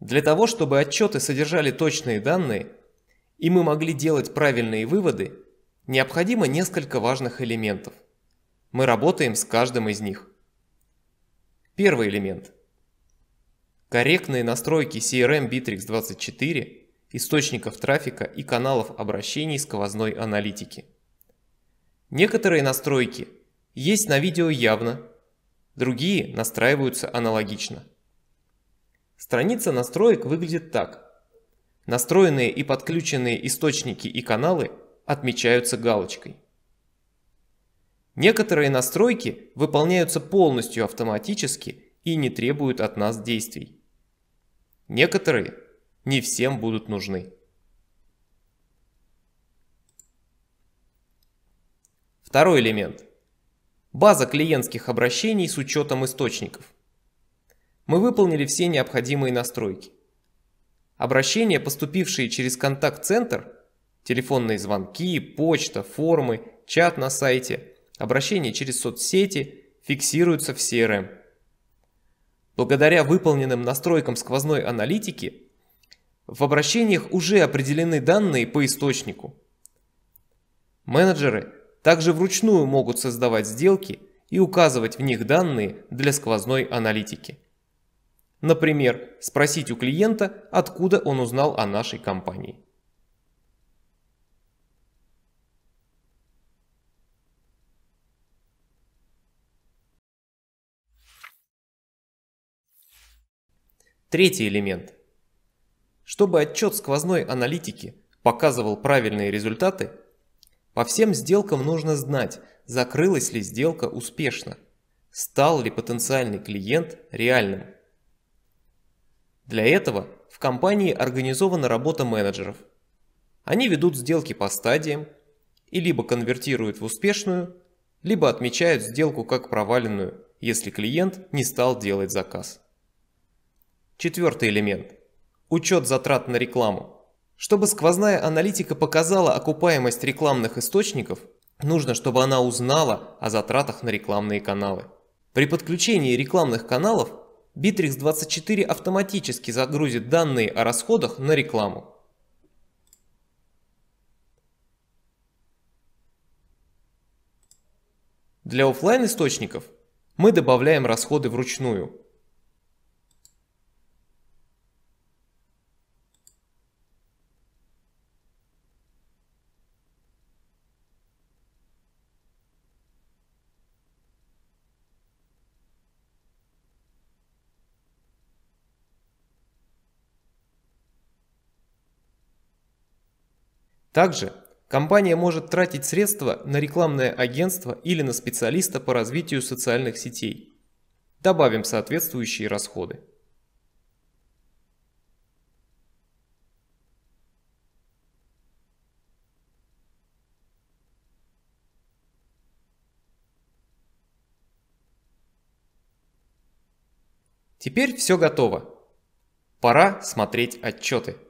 Для того, чтобы отчеты содержали точные данные, и мы могли делать правильные выводы, необходимо несколько важных элементов. Мы работаем с каждым из них. Первый элемент. Корректные настройки CRM Bittrex 24, источников трафика и каналов обращений сквозной аналитики. Некоторые настройки есть на видео явно, другие настраиваются аналогично – Страница настроек выглядит так. Настроенные и подключенные источники и каналы отмечаются галочкой. Некоторые настройки выполняются полностью автоматически и не требуют от нас действий. Некоторые не всем будут нужны. Второй элемент. База клиентских обращений с учетом источников мы выполнили все необходимые настройки. Обращения, поступившие через контакт-центр, телефонные звонки, почта, формы, чат на сайте, обращения через соцсети фиксируются в CRM. Благодаря выполненным настройкам сквозной аналитики, в обращениях уже определены данные по источнику. Менеджеры также вручную могут создавать сделки и указывать в них данные для сквозной аналитики. Например, спросить у клиента, откуда он узнал о нашей компании. Третий элемент. Чтобы отчет сквозной аналитики показывал правильные результаты, по всем сделкам нужно знать, закрылась ли сделка успешно, стал ли потенциальный клиент реальным. Для этого в компании организована работа менеджеров. Они ведут сделки по стадиям и либо конвертируют в успешную, либо отмечают сделку как проваленную, если клиент не стал делать заказ. Четвертый элемент – учет затрат на рекламу. Чтобы сквозная аналитика показала окупаемость рекламных источников, нужно, чтобы она узнала о затратах на рекламные каналы. При подключении рекламных каналов Bittrex24 автоматически загрузит данные о расходах на рекламу. Для офлайн источников мы добавляем расходы вручную. Также компания может тратить средства на рекламное агентство или на специалиста по развитию социальных сетей. Добавим соответствующие расходы. Теперь все готово. Пора смотреть отчеты.